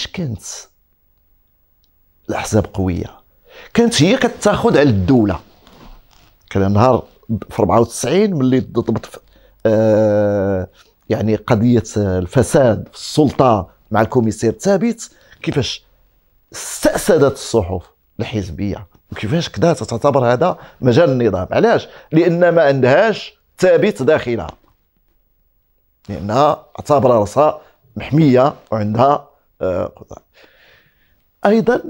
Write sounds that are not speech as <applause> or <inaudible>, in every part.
علاش كانت الاحزاب قويه كانت هي كتاخذ على الدوله كان نهار في 94 ملي ضبط آه يعني قضيه الفساد في السلطه مع الكوميسير ثابت كيفاش استأسدت الصحف الحزبيه وكيفاش كذا تعتبر هذا مجال النظام علاش لان ما عندهاش ثابت داخلها لانها اعتبر راسها محميه وعندها آه، قطاع ايضا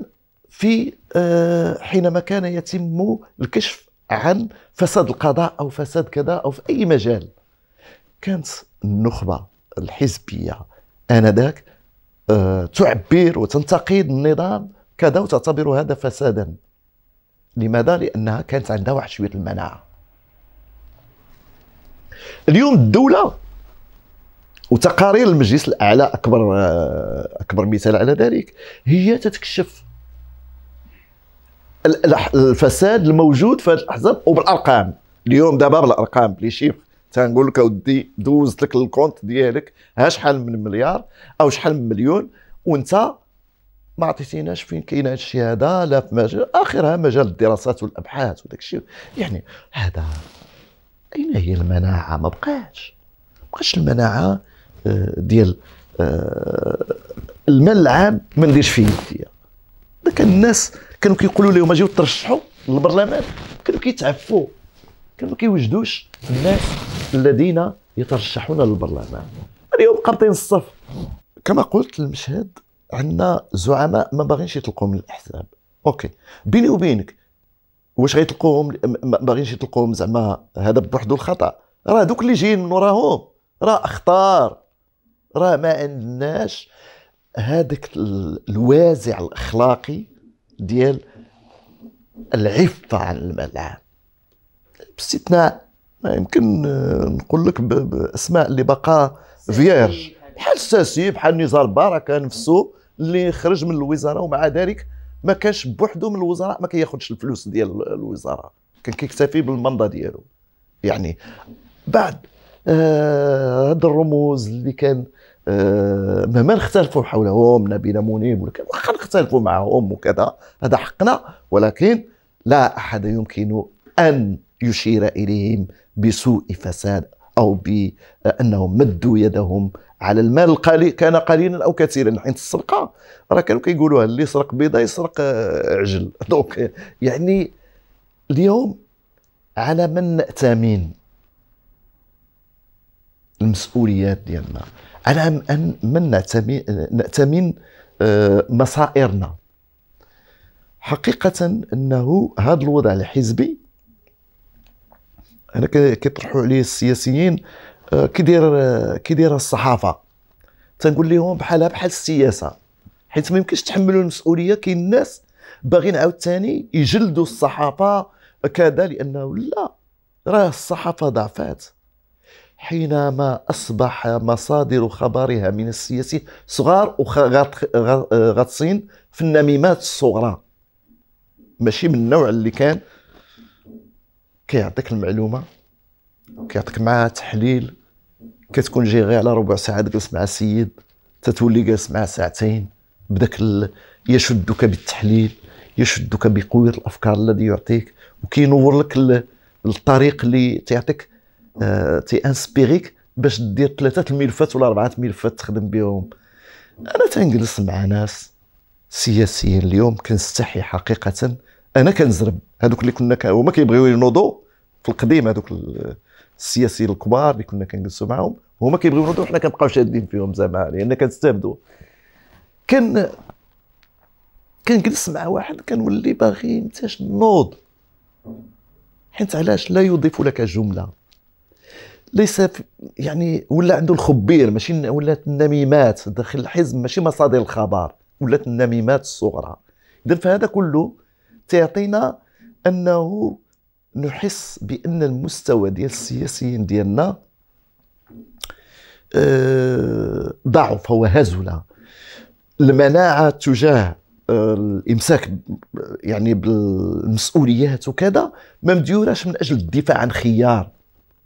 في آه، حينما كان يتم الكشف عن فساد القضاء او فساد كذا او في اي مجال كانت النخبه الحزبيه انذاك آه، تعبر وتنتقد النظام كذا وتعتبر هذا فسادا لماذا؟ لأنها كانت عندها واحد شوية المناعة اليوم الدولة وتقارير المجلس الاعلى اكبر آه، اكبر مثال على ذلك هي تتكشف الفساد الموجود في هذه الاحزاب وبالارقام اليوم دابا بالارقام لي شيف تنقول لك اودي دوزت لك الكونت ديالك ها شحال من مليار او شحال من مليون وانت ما عطيتيناش فين كاين هذا الشيء هذا لا في مجال اخرها مجال الدراسات والابحاث وداك الشيء يعني هذا اين هي المناعه ما بقاش بقاش المناعه آه، ديال آه، المال العام ما نديرش فيه نديه داك الناس كانوا كيقولوا لهم اجيو ترشحوا للبرلمان كانوا كيتعفوا كانوا كيوجدوش الناس الذين يترشحون للبرلمان اليوم قابطين الصف كما قلت المشهد عندنا زعماء ما باغينش يطلقوا من الاحزاب اوكي بيني وبينك واش غيطلقوهم ما باغينش يطلقوهم زعما هذا بوحدو الخطا راه دوك اللي جايين من وراهم راه اخطار راه ما عندناش هذاك الوازع الاخلاقي ديال العفه عن الملعب باستثناء ما يمكن نقول لك باسماء اللي بقى فيرج بحال الساسي بحال نزار بركه نفسه اللي خرج من الوزاره ومع ذلك ما كانش بوحدو من الوزراء ما كياخذش الفلوس ديال الوزاره كان كيكتفي بالمنضه ديالو يعني بعد هذا آه الرموز اللي كان مهما آه، نختلفوا حولهم نبيل منيب ولا واخا نختلفوا معهم وكذا هذا حقنا ولكن لا أحد يمكن أن يشير إليهم بسوء فساد أو بأنهم مدوا يدهم على المال القليل كان قليلا او كثيرا حيت السرقه راه كانوا كيقولوها اللي يسرق بيضه يسرق آه، عجل <laughs> دونك يعني اليوم على من نأتمن المسؤوليات ديالنا على أن من نأتمن آه، مصائرنا حقيقة أنه هذا الوضع الحزبي أنا كيطرحوا عليه السياسيين آه، كيدير آه، كيدير الصحافة تنقول لهم بحالها بحال السياسة حيت ما يمكنش تحملوا المسؤولية كاين الناس باغيين عاوتاني يجلدوا الصحافة كذا لأنه لا راه الصحافة ضعفات حينما أصبح مصادر خبرها من السياسي صغار وغاطسين في النميمات الصغرى ماشي من النوع اللي كان كيعطيك المعلومه كيعطيك معاها تحليل كتكون جاي غير على ربع ساعه تجلس مع سيد تتولي جالس مع ساعتين بداك يشدك بالتحليل يشدك بقوه الافكار الذي يعطيك وكينور لك الطريق اللي تيعطيك آه، تيانسبيريك باش دير ثلاثه الملفات ولا اربعه الملفات تخدم بهم انا تنجلس مع ناس سياسيين اليوم كنستحي حقيقه انا كنزرب هذوك اللي كنا هما كيبغيو ينوضوا في القديم هذوك السياسيين الكبار اللي كنا كنجلسوا معاهم هما كيبغيو ينوضوا حنا كنبقاو شادين فيهم زعما لان كنستافدوا كان كنجلس مع واحد كنولي باغي انتاش نوض حيت علاش لا يضيف لك جمله ليس يعني ولا عنده الخبير ماشي ولات النميمات داخل الحزب ماشي مصادر الخبر ولات النميمات الصغرى اذا فهذا كله تيعطينا انه نحس بان المستوى ديال السياسيين ديالنا آه، ضعف هو هزلة المناعه تجاه آه، الامساك يعني بالمسؤوليات وكذا ما مديوراش من اجل الدفاع عن خيار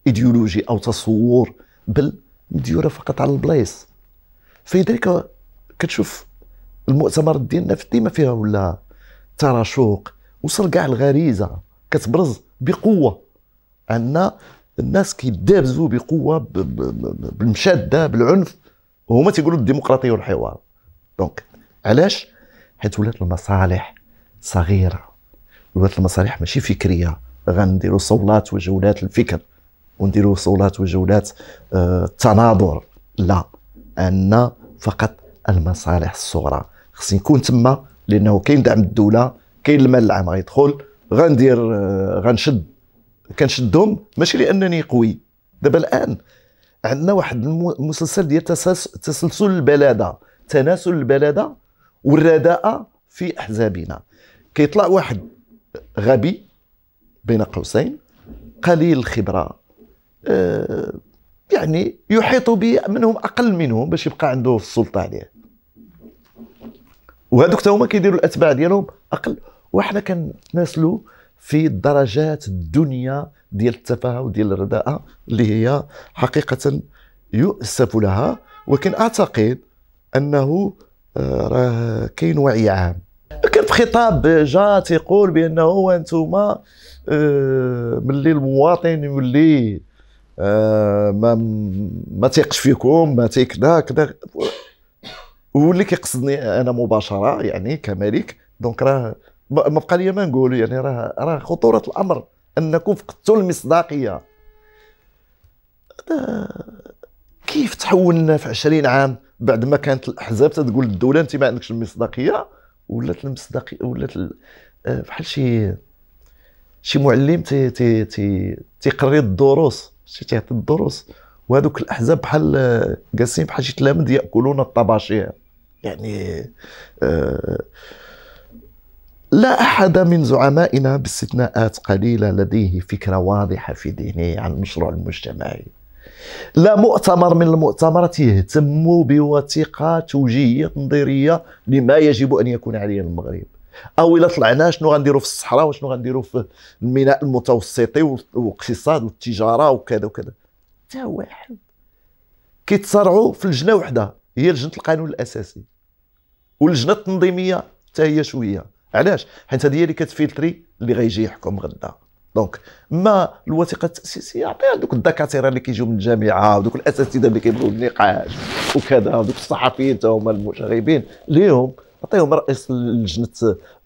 ايديولوجي او تصور بل مديوره فقط على البلايص فلذلك كتشوف المؤتمرات ديالنا ديما فيها ولا تراشوق وصل كاع الغريزه كتبرز بقوه ان الناس كيدابزوا بقوه بالمشاده بالعنف وهما تيقولوا الديمقراطيه والحوار دونك علاش حيت ولات المصالح صغيره ولات المصالح ماشي فكريه غنديروا صولات وجولات الفكر ونديروا وصولات وجولات التناظر آه، لا ان فقط المصالح الصغرى خصني نكون تما لانه كاين دعم الدوله كاين المال العام غيدخل غندير آه، غنشد كنشدهم ماشي لانني قوي دابا الان عندنا واحد المسلسل ديال تسلسل البلاده تناسل البلاده والرداءه في احزابنا كيطلع واحد غبي بين قوسين قليل الخبره آه، يعني يحيط به منهم اقل منهم باش يبقى عنده السلطه عليه وهذوك حتى هما كيديروا الاتباع ديالهم اقل وحنا كنتناسلوا في درجات الدنيا ديال التفاهه وديال الرداءه اللي هي حقيقه يؤسف لها ولكن اعتقد انه آه، راه كاين وعي عام كان في خطاب جاء تيقول بانه انتم آه، ملي المواطن يولي آه، ما ما تيقش فيكم ما تيكدا كذا هو اللي كيقصدني انا مباشره يعني كملك دونك راه ما بقى لي ما نقول يعني راه راه خطوره الامر انكم فقدتوا المصداقيه كيف تحولنا في 20 عام بعد ما كانت الاحزاب تتقول الدوله انت ما عندكش المصداقيه ولات المصداقيه ولات آه، بحال شي شي معلم تي تي تي تيقري الدروس شتي تيعطي الدروس وهذوك الاحزاب بحال جالسين آه، بحال شي تلامذ ياكلون الطباشير يعني آه، لا احد من زعمائنا باستثناءات قليله لديه فكره واضحه في ذهنه عن المشروع المجتمعي لا مؤتمر من المؤتمرات يهتم بوثيقه توجيهيه تنظيريه لما يجب ان يكون عليه المغرب او الا طلعنا شنو غنديروا في الصحراء وشنو غنديروا في الميناء المتوسطي والاقتصاد والتجاره وكذا وكذا حتى واحد كيتصارعوا في لجنه وحده هي لجنه القانون الاساسي واللجنه التنظيميه حتى هي شويه علاش حيت هذه هي اللي كتفلتري اللي غيجي يحكم غدا دونك ما الوثيقه التاسيسيه عطيها دوك الدكاتره اللي كيجيو من الجامعه ودوك الاساتذه اللي كيبغيو النقاش وكذا ودوك الصحفيين تا هما المشاغبين ليهم عطيهم رئيس لجنه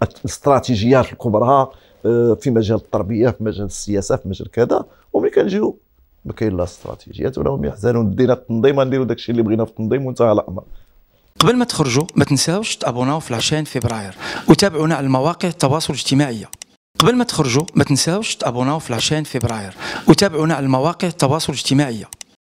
الاستراتيجيات الكبرى آه، في مجال التربيه في مجال السياسه في مجال كذا وملي كنجيو ما كاين لا استراتيجيات ولا هم يحزنون دينا التنظيم غنديروا داكشي اللي بغينا في التنظيم وانتهى الامر قبل ما تخرجوا ما تنساوش تابوناو في لاشين فبراير وتابعونا على المواقع التواصل الاجتماعيه قبل ما تخرجوا ما تنساوش تابوناو في لاشين فبراير وتابعونا على المواقع التواصل الاجتماعيه